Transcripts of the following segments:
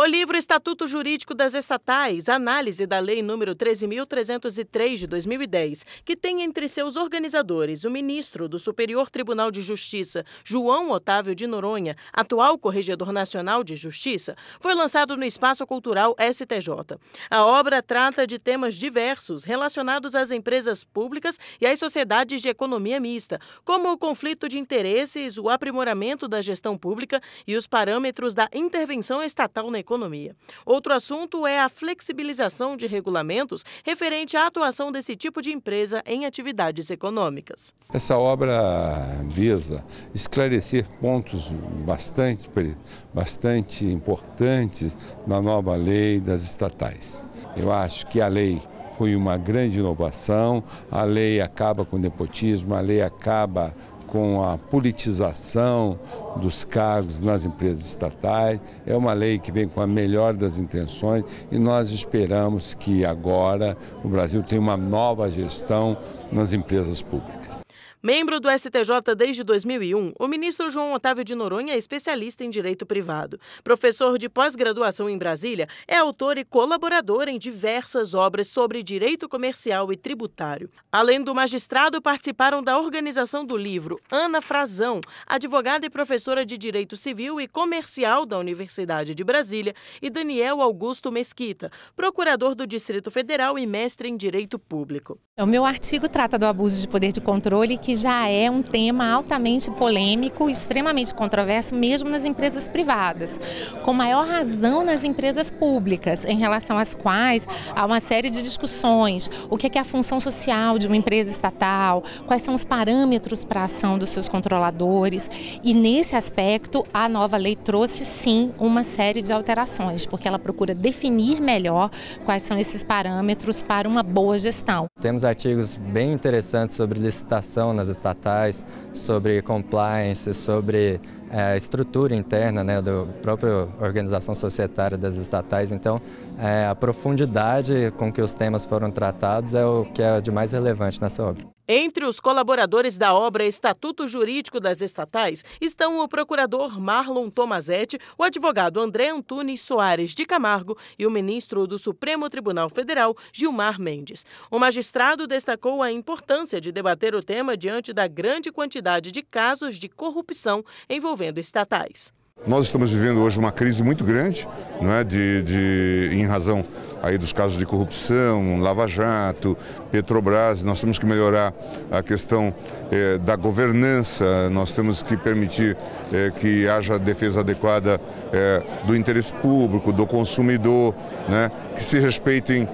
O livro Estatuto Jurídico das Estatais, análise da Lei nº 13.303 de 2010, que tem entre seus organizadores o ministro do Superior Tribunal de Justiça, João Otávio de Noronha, atual Corregedor Nacional de Justiça, foi lançado no Espaço Cultural STJ. A obra trata de temas diversos relacionados às empresas públicas e às sociedades de economia mista, como o conflito de interesses, o aprimoramento da gestão pública e os parâmetros da intervenção estatal na economia. Outro assunto é a flexibilização de regulamentos referente à atuação desse tipo de empresa em atividades econômicas. Essa obra visa esclarecer pontos bastante, bastante importantes na nova lei das estatais. Eu acho que a lei foi uma grande inovação, a lei acaba com o nepotismo, a lei acaba com a politização dos cargos nas empresas estatais. É uma lei que vem com a melhor das intenções e nós esperamos que agora o Brasil tenha uma nova gestão nas empresas públicas. Membro do STJ desde 2001, o ministro João Otávio de Noronha é especialista em direito privado. Professor de pós-graduação em Brasília, é autor e colaborador em diversas obras sobre direito comercial e tributário. Além do magistrado, participaram da organização do livro Ana Frazão, advogada e professora de direito civil e comercial da Universidade de Brasília, e Daniel Augusto Mesquita, procurador do Distrito Federal e mestre em direito público. O meu artigo trata do abuso de poder de controle que já é um tema altamente polêmico, extremamente controverso, mesmo nas empresas privadas, com maior razão nas empresas públicas, em relação às quais há uma série de discussões. O é que é, a função social de uma empresa estatal? Quais são os parâmetros para a ação dos seus controladores? E nesse aspecto, a nova lei trouxe sim uma série de alterações, porque ela procura definir melhor quais são esses parâmetros para uma boa gestão. Temos artigos bem interessantes sobre licitação nas estatais, sobre compliance, sobre a é, estrutura interna né, da própria organização societária das estatais. Então, é, a profundidade com que os temas foram tratados é o que é de mais relevante nessa obra. Entre os colaboradores da obra Estatuto Jurídico das Estatais estão o procurador Marlon Tomazetti, o advogado André Antunes Soares de Camargo e o ministro do Supremo Tribunal Federal, Gilmar Mendes. O magistrado destacou a importância de debater o tema diante da grande quantidade de casos de corrupção envolvendo estatais. Nós estamos vivendo hoje uma crise muito grande, não é, de, de, em razão aí dos casos de corrupção, Lava Jato, Petrobras. Nós temos que melhorar a questão eh, da governança, nós temos que permitir eh, que haja defesa adequada eh, do interesse público, do consumidor, né, que se respeitem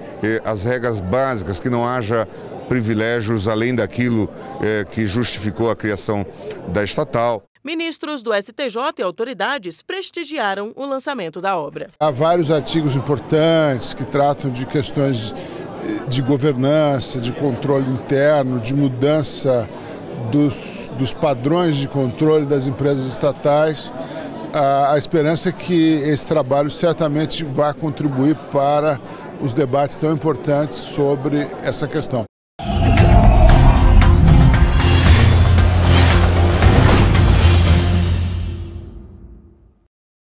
as regras básicas, que não haja privilégios além daquilo que justificou a criação da estatal. Ministros do STJ e autoridades prestigiaram o lançamento da obra. Há vários artigos importantes que tratam de questões de governança, de controle interno, de mudança dos, dos padrões de controle das empresas estatais. A, a esperança é que esse trabalho certamente vá contribuir para os debates tão importantes sobre essa questão.